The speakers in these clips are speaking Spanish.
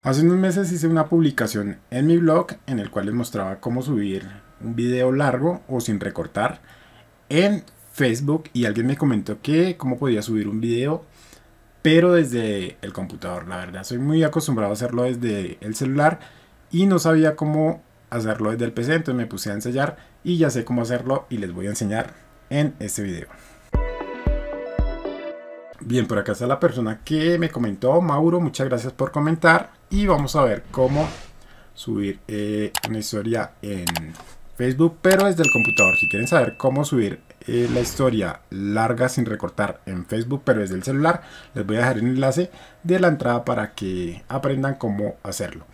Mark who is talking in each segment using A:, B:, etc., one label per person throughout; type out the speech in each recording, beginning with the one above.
A: Hace unos meses hice una publicación en mi blog en el cual les mostraba cómo subir un video largo o sin recortar en Facebook y alguien me comentó que cómo podía subir un video pero desde el computador. La verdad soy muy acostumbrado a hacerlo desde el celular y no sabía cómo hacerlo desde el PC entonces me puse a enseñar y ya sé cómo hacerlo y les voy a enseñar en este video. Bien, por acá está la persona que me comentó, Mauro, muchas gracias por comentar. Y vamos a ver cómo subir eh, una historia en Facebook, pero desde el computador. Si quieren saber cómo subir eh, la historia larga sin recortar en Facebook, pero desde el celular, les voy a dejar el enlace de la entrada para que aprendan cómo hacerlo.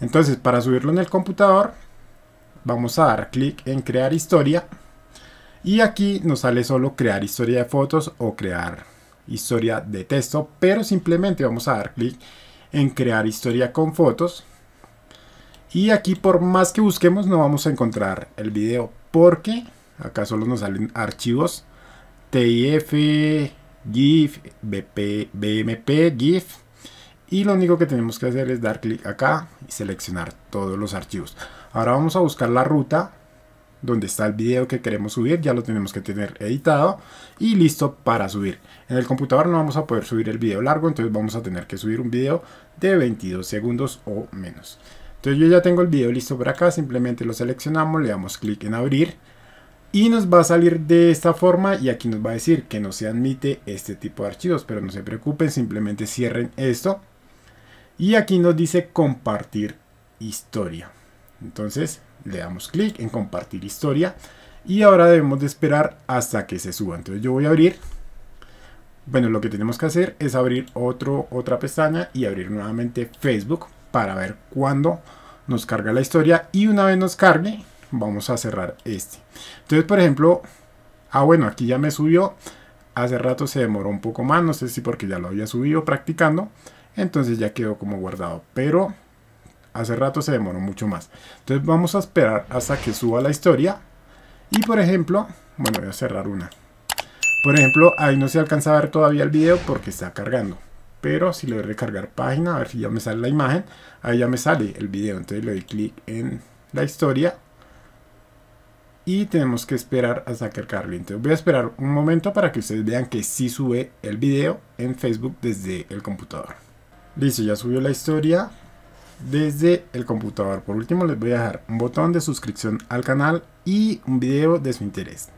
A: Entonces, para subirlo en el computador, vamos a dar clic en crear historia. Y aquí nos sale solo crear historia de fotos o crear historia de texto, pero simplemente vamos a dar clic en crear historia con fotos. Y aquí por más que busquemos no vamos a encontrar el video porque acá solo nos salen archivos TIF, GIF, BP, BMP, GIF. Y lo único que tenemos que hacer es dar clic acá y seleccionar todos los archivos. Ahora vamos a buscar la ruta donde está el video que queremos subir, ya lo tenemos que tener editado y listo para subir. En el computador no vamos a poder subir el video largo, entonces vamos a tener que subir un video de 22 segundos o menos. Entonces yo ya tengo el video listo por acá, simplemente lo seleccionamos, le damos clic en abrir y nos va a salir de esta forma y aquí nos va a decir que no se admite este tipo de archivos, pero no se preocupen, simplemente cierren esto y aquí nos dice compartir historia. Entonces le damos clic en compartir historia y ahora debemos de esperar hasta que se suba. Entonces yo voy a abrir. Bueno, lo que tenemos que hacer es abrir otro, otra pestaña y abrir nuevamente Facebook para ver cuándo nos carga la historia y una vez nos cargue vamos a cerrar este. Entonces, por ejemplo, ah bueno, aquí ya me subió. Hace rato se demoró un poco más, no sé si porque ya lo había subido practicando. Entonces ya quedó como guardado, pero Hace rato se demoró mucho más. Entonces vamos a esperar hasta que suba la historia. Y por ejemplo, bueno, voy a cerrar una. Por ejemplo, ahí no se alcanza a ver todavía el video porque está cargando. Pero si le doy recargar página, a ver si ya me sale la imagen. Ahí ya me sale el video. Entonces le doy clic en la historia. Y tenemos que esperar hasta que que Entonces voy a esperar un momento para que ustedes vean que sí sube el video en Facebook desde el computador. Listo, ya subió la historia desde el computador. Por último les voy a dejar un botón de suscripción al canal y un video de su interés.